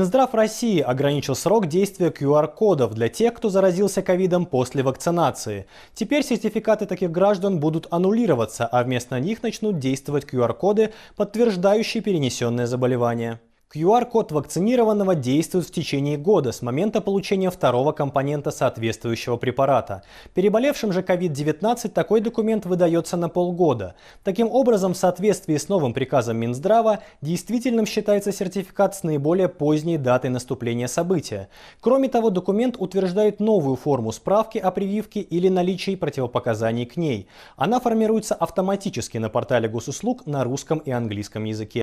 Минздрав России ограничил срок действия QR-кодов для тех, кто заразился ковидом после вакцинации. Теперь сертификаты таких граждан будут аннулироваться, а вместо них начнут действовать QR-коды, подтверждающие перенесенное заболевание. QR-код вакцинированного действует в течение года с момента получения второго компонента соответствующего препарата. Переболевшим же COVID-19 такой документ выдается на полгода. Таким образом, в соответствии с новым приказом Минздрава, действительным считается сертификат с наиболее поздней датой наступления события. Кроме того, документ утверждает новую форму справки о прививке или наличии противопоказаний к ней. Она формируется автоматически на портале госуслуг на русском и английском языке.